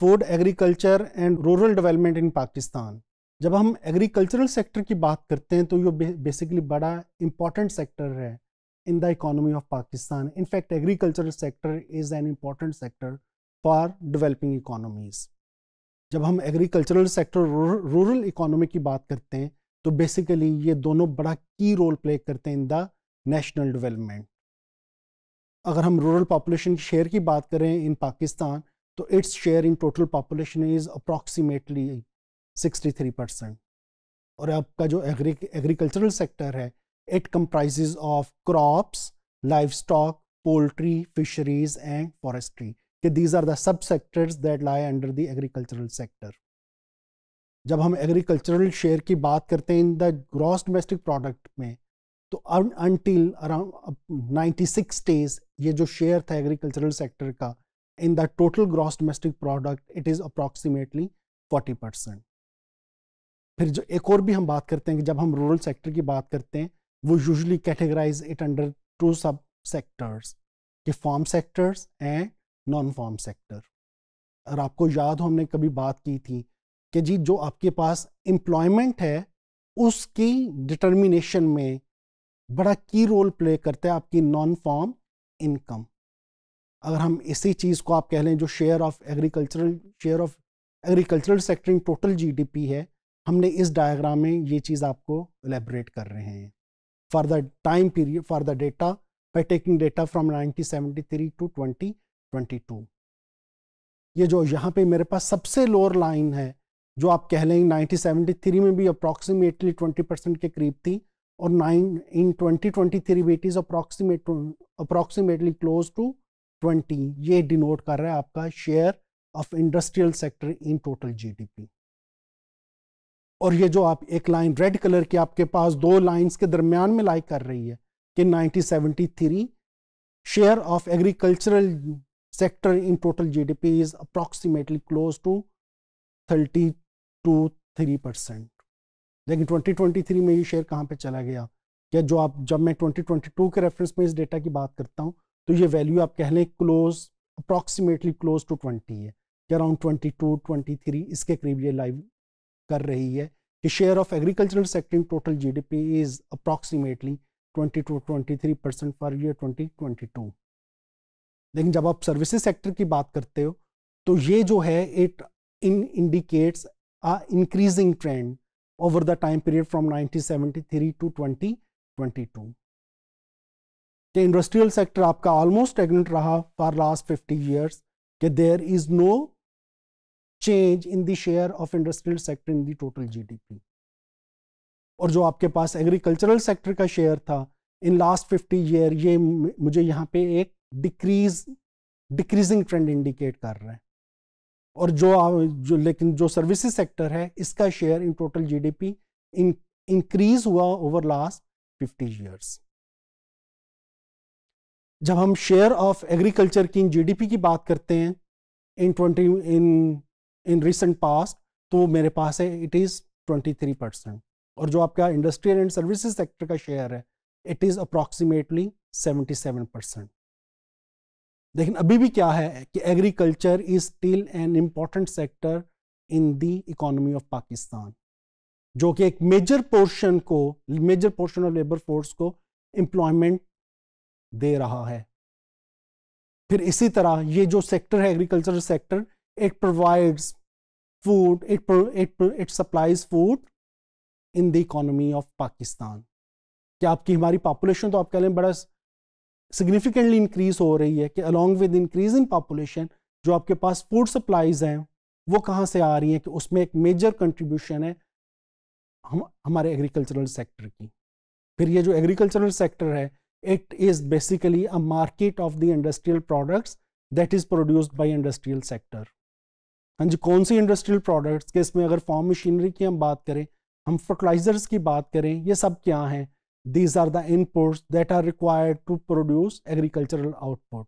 Food agriculture and rural development in Pakistan जब हम agricultural sector की बात करते हैं तो ये बेसिकली बड़ा इम्पॉर्टेंट सेक्टर है in the economy of Pakistan in fact agricultural sector is an important sector for developing economies जब हम एग्रीकल्चरल सेक्टर रूरल इकोनॉमी की बात करते हैं तो बेसिकली ये दोनों बड़ा की रोल प्ले करते हैं इन द नेशनल डेवलपमेंट अगर हम रूरल पॉपुलेशन शेयर की बात करें इन पाकिस्तान तो its share in total population is approximately 63 percent और आपका जो एग्रीकल्चरल सेक्टर है it comprise of crops life stock poultry fisheries and forestry कि these are the sub sectors that lie under the agricultural sector जब हम agricultural share की बात करते हैं in the gross domestic product में तो अनटिल अराउंड 96 डेज ये जो शेयर था एग्रीकल्चरल सेक्टर का in the total gross domestic product it is approximately 40 percent फिर जो एक और भी हम बात करते हैं कि जब हम रूरल सेक्टर की बात करते हैं वो usually categorize it under two sub sectors कि farm sectors and non farm sector और आपको याद हो हमने कभी बात की थी कि जी जो आपके पास एम्प्लॉयमेंट है उसकी डिटर्मिनेशन में बड़ा की रोल प्ले करता है आपकी नॉन फार्म इनकम अगर हम इसी चीज़ को आप कह लें जो share of agricultural share of agricultural sector in total GDP है हमने इस डायग्राम में ये चीज़ आपको एलेबरेट कर रहे हैं for the time period for the data by taking data from three to two ये जो यहाँ पे मेरे पास सबसे लोअर लाइन है जो आप कह लें 1973 में भी अप्रॉक्सीमेटली 20 परसेंट के करीब थी और nine in 2023 twenty three is approximate approximately close to twenty ये डिनोट कर रहा है आपका share of industrial sector in total GDP और ये जो आप एक लाइन रेड कलर की आपके पास दो लाइंस के दरमियान में लाइक कर रही है कि 1973 share of agricultural sector in total GDP is approximately close to two three percent लेकिन 2023 में ये शेयर कहाँ पे चला गया क्या जो आप जब मैं 2022 के रेफरेंस में इस डेटा की बात करता हूँ तो ये वैल्यू आप कह लें close approximately close to twenty है कि around twenty to twenty three इसके करीब ये लाइव कर रही है कि share of agricultural sector in total GDP is approximately twenty to twenty three percent for year twenty twenty two लेकिन जब आप सर्विसेज सेक्टर की बात करते हो तो ये जो है it in indicates a increasing trend over the time period from 1973 to 2022 कि इंडस्ट्रियल सेक्टर आपका ऑलमोस्ट स्टेगनेंट रहा फॉर लास्ट फिफ्टी ईयर्स कि there is no change in the share of industrial sector in the total GDP और जो आपके पास agricultural sector का share था इन लास्ट फिफ्टी ईयर ये मुझे यहाँ पे एक डिक्रीज डिक्रीजिंग ट्रेंड इंडिकेट कर रहा है और जो जो लेकिन जो सर्विसेज सेक्टर है इसका share in total GDP in increase हुआ ओवर लास्ट फिफ्टी ईयर्स जब हम शेयर ऑफ एग्रीकल्चर की इन जीडीपी की बात करते हैं in twenty in in recent past तो मेरे पास है it is twenty three percent और जो आपका इंडस्ट्रियल एंड सर्विसेज सेक्टर का शेयर है it is approximately seventy seven percent लेकिन अभी भी क्या है कि agriculture is still an important sector in the economy of Pakistan जो कि एक मेजर पोर्शन को major portion of labour force को एम्प्लॉयमेंट दे रहा है फिर इसी तरह ये जो सेक्टर है agriculture sector it provides food it it it supplies food in the economy of Pakistan क्या आपकी हमारी पॉपुलेशन तो आप कह लें बड़ा सिग्निफिकेंटली इंक्रीज हो रही है कि along with increase in population जो आपके पास फूड सप्लाईज हैं वो कहाँ से आ रही हैं कि उसमें एक मेजर कंट्रीब्यूशन है हम हमारे एग्रीकल्चरल सेक्टर की फिर ये जो एग्रीकल्चरल सेक्टर है it is basically a market of the industrial products that is produced by industrial sector हाँ जी कौन सी इंडस्ट्रियल प्रोडक्ट्स के इसमें अगर फॉर्म मशीनरी की हम बात करें हम फर्टिलाइजर्स की बात करें ये सब क्या हैं these are the inputs that are required to produce agricultural output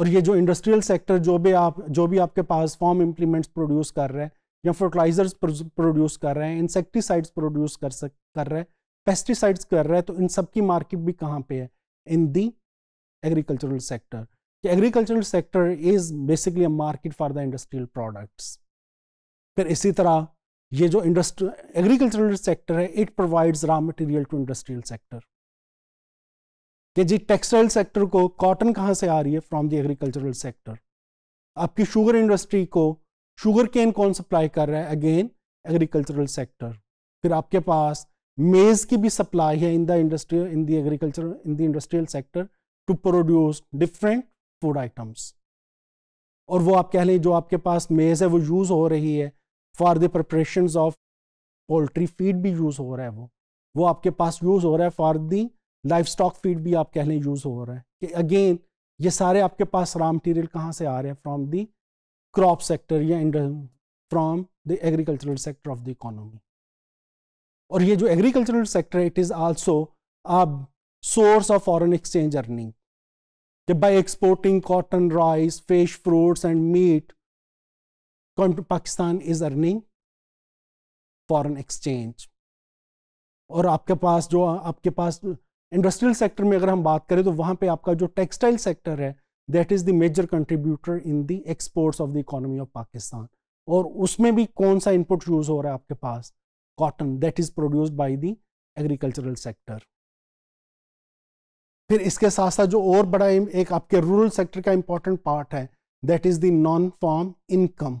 और ये जो इंडस्ट्रियल सेक्टर जो भी आप जो भी आपके पास फॉर्म इम्प्लीमेंट्स प्रोड्यूस कर रहा है या फर्टिलाइजर्स प्रोड्यूस कर रहे हैं इंसेक्टिसाइड्स प्रोड्यूस कर सक कर रहे हैं पेस्टिसाइड्स कर रहा है तो इन सब की मार्केट भी कहाँ पे है in the agricultural sector agricultural sector is basically a market for the industrial products फिर इसी तरह ये जो इंडस्ट्री एग्रीकल्चरल सेक्टर है it provides raw material to industrial sector कि जी टेक्सटाइल सेक्टर को कॉटन कहाँ से आ रही है फ्रॉम द एग्रीकल्चरल सेक्टर आपकी शुगर इंडस्ट्री को शुगर केन कौन सप्लाई कर रहा है अगेन एग्रीकल्चरल सेक्टर फिर आपके पास मेज़ की भी सप्लाई है in the industrial in the agriculture in the industrial sector to produce different food items और वो आप कह लें जो आपके पास मेज़ है वो यूज़ हो रही है for the preparation of poultry feed भी यूज़ हो रहा है वो वो आपके पास यूज़ हो रहा है for the life stock feed भी आप कह लें यूज़ हो रहा है कि अगेन ये सारे आपके पास रॉ मटेरियल कहाँ से आ रहे हैं फ्रॉम दी क्रॉप सेक्टर या from the agricultural sector of the economy और ये जो agricultural sector it is also a source of foreign exchange earning जब by exporting cotton rice fish fruits and meat Pakistan is earning foreign exchange और आपके पास जो आपके पास इंडस्ट्रियल सेक्टर में अगर हम बात करें तो वहां पे आपका जो टेक्सटाइल सेक्टर है that is the major contributor in the exports of the economy of Pakistan और उसमें भी कौन सा इनपुट यूज़ हो रहा है आपके पास cotton that is produced by the agricultural sector फिर इसके साथ साथ जो और बड़ा एक आपके रूरल सेक्टर का इंपॉर्टेंट पार्ट है that is the non farm income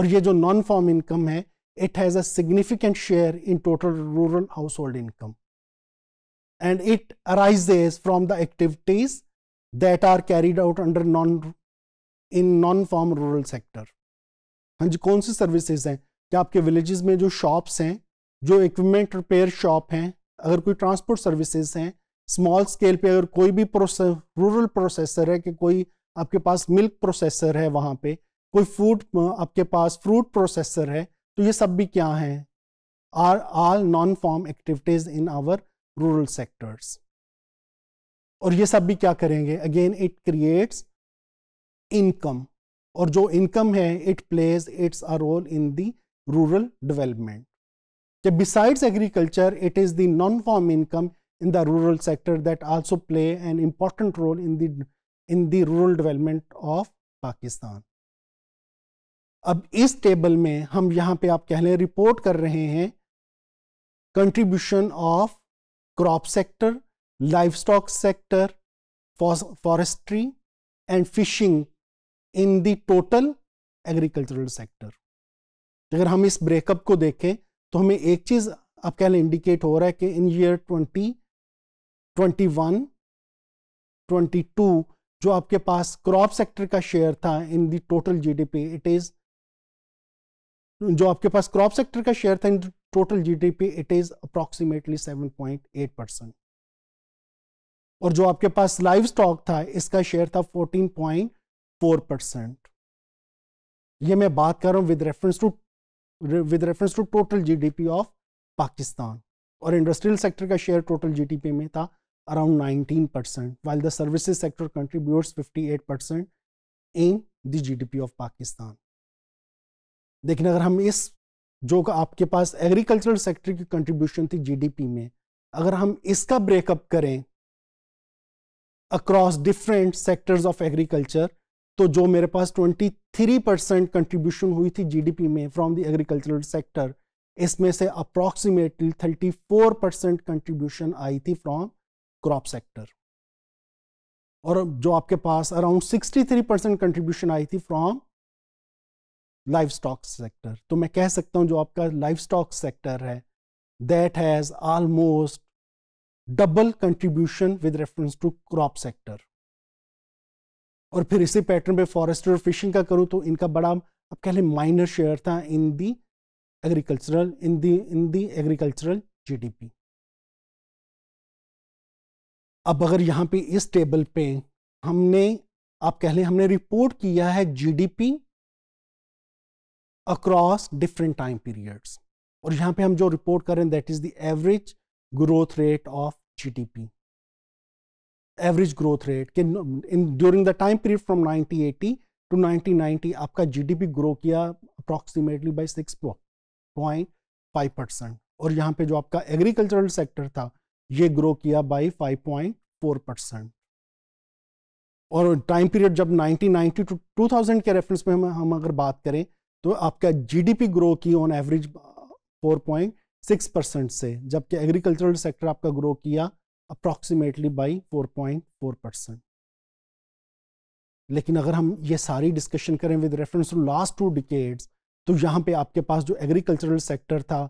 और ये जो नॉन फॉर्म इनकम है it has a significant share in total rural household income and it arises from the activities that are carried out under non in non farm rural sector हाँ जी कौन सी services हैं कि आपके villages में जो shops हैं जो equipment repair shop हैं अगर कोई ट्रांसपोर्ट सर्विसेज हैं स्मॉल स्केल पे अगर कोई भी प्रोसेस रूरल प्रोसेसर है कि कोई आपके पास मिल्क प्रोसेसर है वहाँ पे कोई फूड आपके पास फ्रूट प्रोसेसर है तो ये सब भी क्या हैं are all non farm activities in our rural sectors और ये सब भी क्या करेंगे अगेन इट क्रिएट्स इनकम और जो इनकम है it plays its a role in the rural development. so besides agriculture, it is the non-farm income in the rural sector that also play an important role in the, in the rural development of pakistan अब इस table में हम यहाँ पे आप कह लें report कर रहे हैं contribution of crop sector livestock sector forestry and fishing in the total agricultural sector अगर हम इस ब्रेकअप को देखें तो हमें एक चीज़ अब कह लें इंडिकेट हो रहा है कि in year twenty twenty one twenty two जो आपके पास क्रॉप सेक्टर का शेयर था in the total GDP it is जो आपके पास क्रॉप सेक्टर का शेयर था in total GDP it is approximately 7.8 percent और जो आपके पास लाइव स्टॉक था इसका शेयर था 14.4 परसेंट ये मैं बात कर रहा हूं with reference to with reference to total GDP of Pakistan और इंडस्ट्रियल सेक्टर का शेयर टोटल जीडीपी में था around 19 percent while the services sector contributes 58 percent in the GDP of Pakistan लेकिन अगर हम इस जो आपके पास एग्रीकल्चरल सेक्टर की कंट्रीब्यूशन थी जीडीपी में अगर हम इसका ब्रेकअप करें across different sectors of agriculture तो जो मेरे पास 23 परसेंट कंट्रीब्यूशन हुई थी जीडीपी में फ्रॉम द एग्रीकल्चरल सेक्टर इसमें से अप्रॉक्सीमेटली 34 परसेंट कंट्रीब्यूशन आई थी फ्रॉम क्रॉप सेक्टर और जो आपके पास अराउंड 63 परसेंट कंट्रीब्यूशन आई थी फ्रॉम लाइफ स्टॉक सेक्टर तो मैं कह सकता हूं जो आपका लाइफ स्टॉक सेक्टर है that has almost double contribution with reference to crop sector और फिर इसी पैटर्न पे फॉरेस्टर और फिशिंग का करूँ तो इनका बड़ा अब कह लें माइनर शेयर था in the agricultural in the in the agricultural GDP अब अगर यहाँ पे इस टेबल पे हमने आप कह लें हमने रिपोर्ट किया है GDP across different time periods और यहाँ पे हम जो रिपोर्ट करें that is the average growth rate of GDP average growth rate कि in during the time period from 1980 to 1990 आपका जीडीपी ग्रो किया approximately by six point five percent और यहाँ पे जो आपका एग्रीकल्चरल सेक्टर था ये ग्रो किया by five point four percent और टाइम पीरियड जब 1990 टू 2000 के रेफरेंस में हम, हम अगर बात करें तो आपका जीडीपी ग्रो की ऑन एवरेज 4.6 परसेंट से जबकि एग्रीकल्चरल सेक्टर आपका ग्रो किया अप्रॉक्सीमेटली बाई 4.4 परसेंट लेकिन अगर हम ये सारी डिस्कशन करें with reference to last two decades तो यहाँ पे आपके पास जो एग्रीकल्चरल सेक्टर था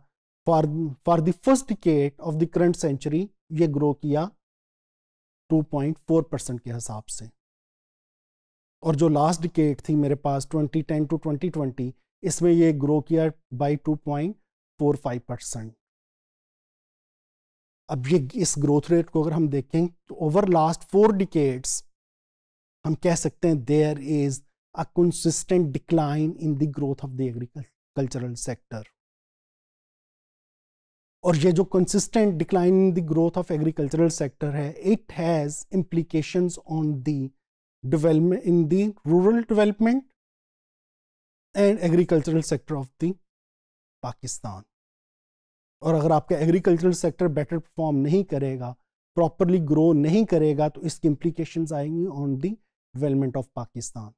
for for the first decade of the current century ये ग्रो किया 2.4 परसेंट के हिसाब से और जो लास्ट डिकेट थी मेरे पास 2010 टू 2020 इसमें ये ग्रो किया बाय 2.45 परसेंट अब ये इस ग्रोथ रेट को अगर हम देखें तो ओवर लास्ट फोर डिकेट्स हम कह सकते हैं there is a consistent decline in the growth of the agricultural sector और ये जो consistent decline in the growth of agricultural sector है it has implication on the development in the rural development and agricultural sector of the Pakistan और अगर आपका agricultural sector better perform नहीं करेगा properly grow नहीं करेगा तो इसकी इम्प्लीकेशन आएंगी on the development of Pakistan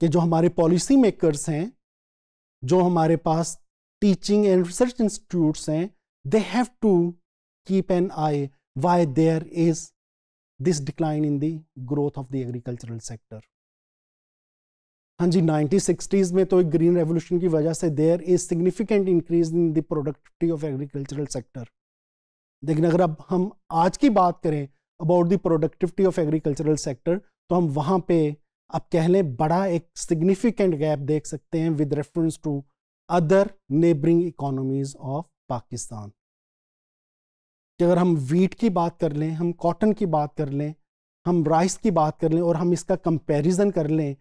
कि जो हमारे पॉलिसी मेकर्स हैं जो हमारे पास टीचिंग एंड रिसर्च इंस्टीट्यूट्स हैं they have to keep an eye why there is this decline in the growth of the agricultural sector हाँ जी नाइनटीन सिक्सटीज़ में तो एक ग्रीन रेवोल्यूशन की वजह से there is significant increase in the productivity of agricultural sector लेकिन अगर अब हम आज की बात करें about the productivity of agricultural sector तो हम वहाँ पे अब कह लें बड़ा एक सिग्निफिकेंट गैप देख सकते हैं with reference to other neighbouring economies of Pakistan अगर हम वीट की बात कर लें हम कॉटन की बात कर लें हम राइस की बात कर लें और हम इसका कंपेरिजन कर लें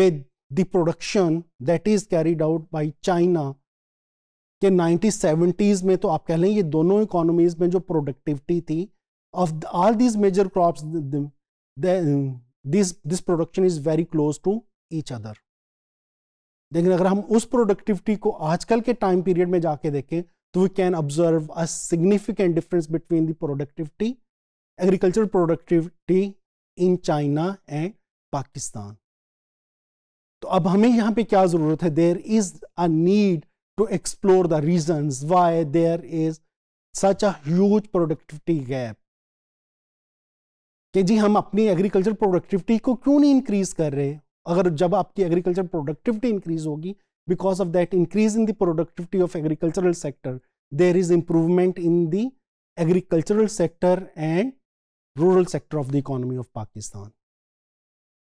with the production that is carried out by China के 1970s में तो आप कह लें ये दोनों इकोनॉमीज में जो प्रोडक्टिविटी थी of all these major crops this this production is very close to each other लेकिन अगर हम उस प्रोडक्टिविटी को आजकल के टाइम पीरियड में जाके देखें तो we can observe a significant difference between the productivity agriculture productivity in China and Pakistan तो अब हमें यहां पे क्या ज़रूरत है there is a need to explore the reason why there is such as productivity gap कि जी हम अपनी एग्रीकल्चर प्रोडक्टिविटी को क्यों नहीं इंक्रीज कर रहे अगर जब आपकी एग्रीकल्चर प्रोडक्टिविटी इंक्रीज होगी because of that increase in the productivity of agricultural sector there is improvement in the agricultural sector and rural sector of the economy of Pakistan